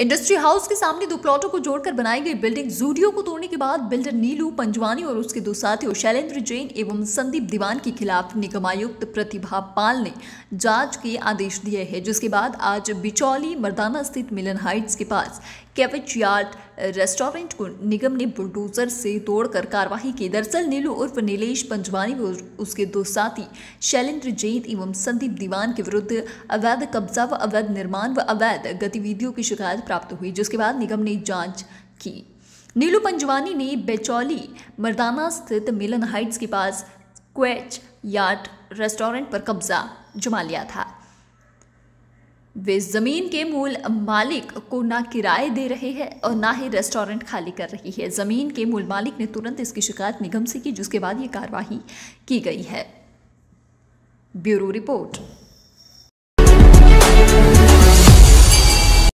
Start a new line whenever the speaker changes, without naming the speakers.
industry house के सामने दो प्लॉटों को जोड़कर बनाई गई बिल्डिंग जूडियो को तोड़ने के बाद बिल्डर नीलू पंजवानी और उसके दो साथियों शैलेंद्र जैन एवं संदीप दीवान के खिलाफ निगम आयुक्त प्रतिभा पाल ने जांच के आदेश दिए हैं जिसके बाद आज बिचौली मर्दाना स्थित मिलन हाइट्स के पास कैफेच यार्ड रेस्टोरेंट को निगम ने बुलडोजर से तोड़कर कार्रवाई की दरअसल नीलू उर्फ नीलेश पंजवानी व उसके दो साथी शैलेंद्र जैन एवं संदीप दीवान के विरुद्ध अवैध कब्जा व अवैध निर्माण व अवैध गतिविधियों की शिकायत प्राप्त हुई जिसके बाद निगम ने जांच की नीलू पंजवानी ने बेचौली मरदाना स्थित मिलन हाइट्स के पास क्वेच यार्ड रेस्टोरेंट पर कब्जा जमा लिया था वे जमीन के मूल मालिक को ना किराए दे रहे हैं और ना ही रेस्टोरेंट खाली कर रही है जमीन के मूल मालिक ने तुरंत इसकी शिकायत निगम से की जिसके बाद ये कार्रवाई की गई है
ब्यूरो रिपोर्ट